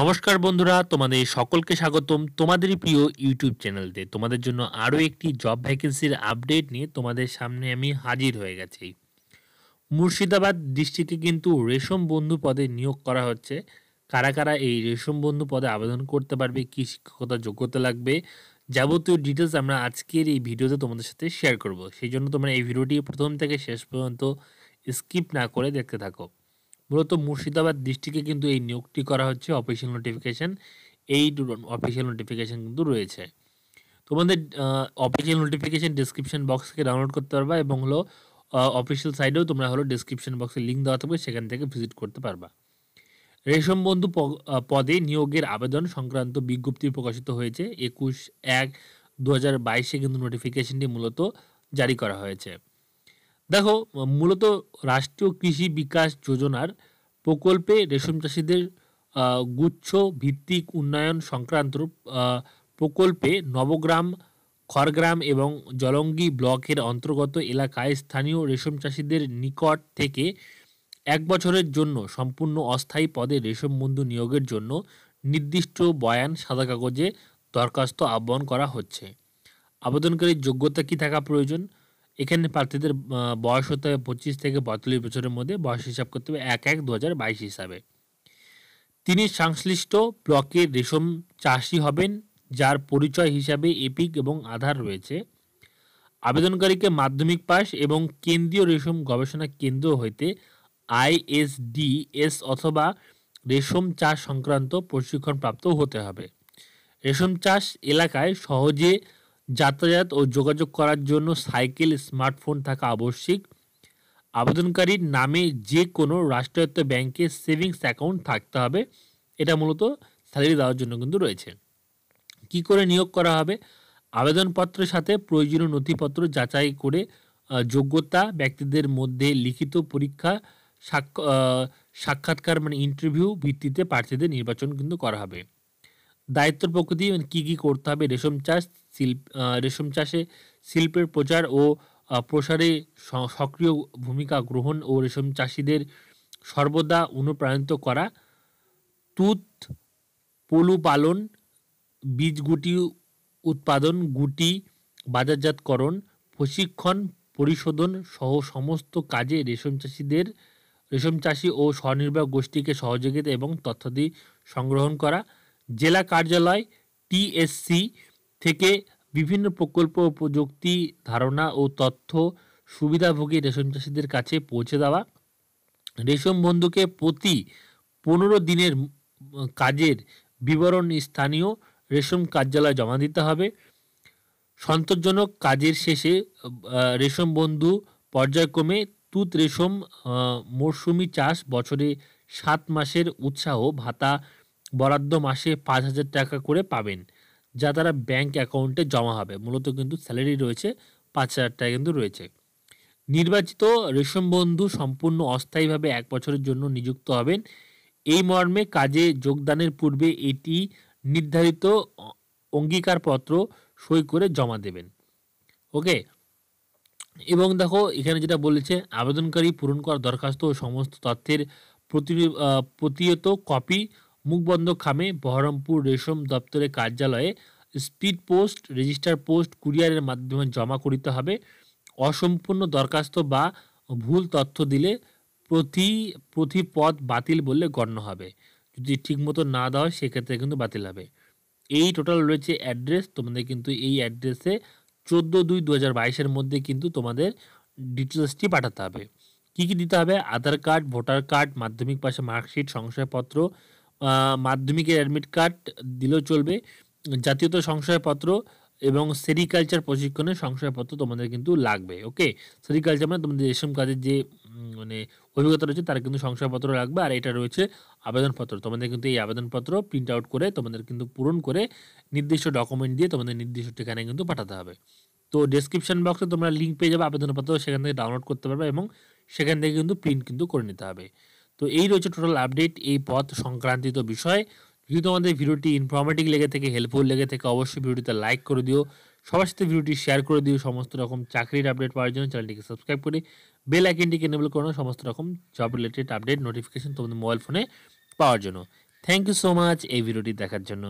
নমস্কার বন্ধুরা তোমাদের সকলকে স্বাগতম তোমাদেরই প্রিয় ইউটিউব চ্যানেলতে তোমাদের জন্য আরও একটি জব ভ্যাকেন্সির আপডেট নিয়ে তোমাদের সামনে আমি হাজির হয়ে গেছি মুর্শিদাবাদ ডিস্ট্রিক্টে কিন্তু রেশম বন্ধু পদে নিয়োগ করা হচ্ছে কারা কারা এই রেশম বন্ধু পদে আবেদন করতে পারবে কি শিক্ষকতা যোগ্যতা লাগবে যাবতীয় ডিটেলস আমরা আজকের এই ভিডিওতে তোমাদের সাথে শেয়ার করব সেই জন্য তোমরা এই ভিডিওটি প্রথম থেকে শেষ পর্যন্ত স্কিপ না করে দেখতে থাকো মূলত মুর্শিদাবাদ ডিস্ট্রিক্টে কিন্তু এই নিয়োগটি করা হচ্ছে অফিসিয়াল নোটিফিকেশান এই অফিসিয়াল নোটিফিকেশান কিন্তু রয়েছে তোমাদের অফিসিয়াল নোটিফিকেশান ডিসক্রিপশন বক্স থেকে ডাউনলোড করতে পারবা এবং হলো অফিসিয়াল সাইডেও তোমরা হলো ডিসক্রিপশন বক্সে লিঙ্ক দেওয়া থাকবে সেখান থেকে ভিজিট করতে পারবা রেশম বন্ধু পদে নিয়োগের আবেদন সংক্রান্ত বিজ্ঞপ্তি প্রকাশিত হয়েছে একুশ এক দু হাজার বাইশে কিন্তু নোটিফিকেশনটি মূলত জারি করা হয়েছে দেখো মূলত রাষ্ট্রীয় কৃষি বিকাশ যোজনার প্রকল্পে রেশম চাষিদের গুচ্ছ ভিত্তিক উন্নয়ন সংক্রান্ত প্রকল্পে নবগ্রাম খড়গ্রাম এবং জলঙ্গি ব্লকের অন্তর্গত এলাকায় স্থানীয় রেশম চাষিদের নিকট থেকে এক বছরের জন্য সম্পূর্ণ অস্থায়ী পদে রেশম বন্ধু নিয়োগের জন্য নির্দিষ্ট বয়ান সাদা কাগজে দরখাস্ত আহ্বান করা হচ্ছে আবেদনকারীর যোগ্যতা কী থাকা প্রয়োজন এখানে প্রার্থীদের বয়স হতে হবে পঁচিশ থেকে পঁয়তাল্লিশ বছরের মধ্যে বয়স হিসাব করতে হবে এক এক দু হাজার বাইশ হিসাবে তিনি সংশ্লিষ্ট ব্লকের রেশম চাষি হবেন যার পরিচয় হিসাবে এপিক এবং আধার রয়েছে আবেদনকারীকে মাধ্যমিক পাশ এবং কেন্দ্রীয় রেশম গবেষণা কেন্দ্র হইতে আইএসডিএস অথবা রেশম চাষ সংক্রান্ত প্রশিক্ষণপ্রাপ্ত হতে হবে রেশম চাষ এলাকায় সহজে যাতায়াত ও যোগাযোগ করার জন্য সাইকেল স্মার্টফোন থাকা আবশ্যিক আবেদনকারীর নামে যে কোনো রাষ্ট্রায়ত্ত ব্যাংকে সেভিংস অ্যাকাউন্ট থাকতে হবে এটা মূলত স্যালারি দেওয়ার জন্য কিন্তু রয়েছে কি করে নিয়োগ করা হবে আবেদনপত্রের সাথে প্রয়োজনীয় নথিপত্র যাচাই করে যোগ্যতা ব্যক্তিদের মধ্যে লিখিত পরীক্ষা সাক্ষাৎকার মানে ইন্টারভিউ ভিত্তিতে প্রার্থীদের নির্বাচন কিন্তু করা হবে দায়িত্ব প্রকৃতি মানে কী কী করতে হবে রেশম চাষ শিল্প রেশম চাষে শিল্পের প্রচার ও প্রসারে সক্রিয় ভূমিকা গ্রহণ ও রেশম চাষিদের সর্বদা অনুপ্রাণিত করা তুত পলু পালন বীজ গুটি উৎপাদন গুটি বাজারজাতকরণ প্রশিক্ষণ পরিশোধন সহ সমস্ত কাজে রেশম চাষিদের রেশম চাষি ও স্বনির্ভর গোষ্ঠীকে সহযোগিতা এবং তথ্যাদি সংগ্রহণ করা জেলা কার্যালয় টিএসসি থেকে বিভিন্ন প্রকল্প প্রযুক্তি ধারণা ও তথ্য সুবিধাভোগী রেশম চাষিদের কাছে পৌঁছে দেওয়া রেশম বন্ধুকে প্রতি পনেরো দিনের কাজের বিবরণ স্থানীয় রেশম কার্যালয়ে জমা দিতে হবে সন্তোষজনক কাজের শেষে রেশম বন্ধু পর্যায়ক্রমে তুত রেশম মরশুমি চাষ বছরে সাত মাসের উৎসাহ ভাতা বরাদ্দ মাসে পাঁচ হাজার টাকা করে পাবেন যা তারা ব্যাংক অ্যাকাউন্টে জমা হবে মূলত কিন্তু স্যালারি রয়েছে পাঁচ হাজার টাকা কিন্তু রয়েছে নির্বাচিত রেশম বন্ধু সম্পূর্ণ অস্থায়ীভাবে এক বছরের জন্য নিযুক্ত হবেন এই মর্মে কাজে যোগদানের পূর্বে এটি নির্ধারিত অঙ্গীকারপত্র সই করে জমা দেবেন ওকে এবং দেখো এখানে যেটা বলেছে আবেদনকারী পূরণ করা দরখাস্ত ও সমস্ত তথ্যের প্রতি প্রতিয়ত কপি মুখবন্ধ খামে বহরমপুর রেশম দপ্তরের কার্যালয়ে স্পিড পোস্ট রেজিস্টার পোস্ট কুরিয়ারের মাধ্যমে জমা করিতে হবে অসম্পূর্ণ দরখাস্ত বা ভুল তথ্য দিলে প্রতি প্রতি পদ বাতিল বললে গণ্য হবে যদি ঠিকমতো না দেওয়া হয় সেক্ষেত্রে কিন্তু বাতিল হবে এই টোটাল রয়েছে অ্যাড্রেস তোমাদের কিন্তু এই অ্যাড্রেসে চোদ্দো দুই দু হাজার বাইশের মধ্যে কিন্তু তোমাদের ডিটেলসটি পাঠাতে হবে কী কী দিতে হবে আধার কার্ড ভোটার কার্ড মাধ্যমিক পাশে মার্কশিট সংশয়পত্র মাধ্যমিকের অ্যাডমিট কার্ড দিলেও চলবে জাতীয়ত সংশয়পত্র এবং সেরিকালচার প্রশিক্ষণের সংশয়পত্র তোমাদের কিন্তু লাগবে ওকে সেরিকালচার মানে তোমাদের রেশম কাজের যে মানে অভিজ্ঞতা রয়েছে তার কিন্তু শংসাপত্র লাগবে আর এটা রয়েছে আবেদনপত্র তোমাদের কিন্তু এই আবেদনপত্র প্রিন্ট আউট করে তোমাদের কিন্তু পূরণ করে নির্দিষ্ট ডকুমেন্ট দিয়ে তোমাদের নির্দিষ্ট ঠিকানায় কিন্তু পাঠাতে হবে তো ডেসক্রিপশন বক্সে তোমরা লিঙ্ক পেয়ে যাবে আবেদনপত্র সেখান থেকে ডাউনলোড করতে পারবে এবং সেখান থেকে কিন্তু প্রিন্ট কিন্তু করে নিতে হবে তো এই রয়েছে টোটাল আপডেট এই পথ সংক্রান্তিত বিষয় যদি তোমাদের ভিডিওটি ইনফরমেটিভ লেগে থেকে হেল্পফুল লেগে থেকে অবশ্যই ভিডিওটিতে লাইক করে দিও সবার সাথে ভিডিওটি শেয়ার করে দিও সমস্ত রকম চাকরির আপডেট পাওয়ার জন্য চ্যানেলটিকে সাবস্ক্রাইব করে বেল আইকনটিকে এনেবল করো সমস্ত রকম জব রিলেটেড আপডেট নোটিফিকেশন তোমাদের মোবাইল ফোনে পাওয়ার জন্য থ্যাংক ইউ সো মাচ এই ভিডিওটি দেখার জন্য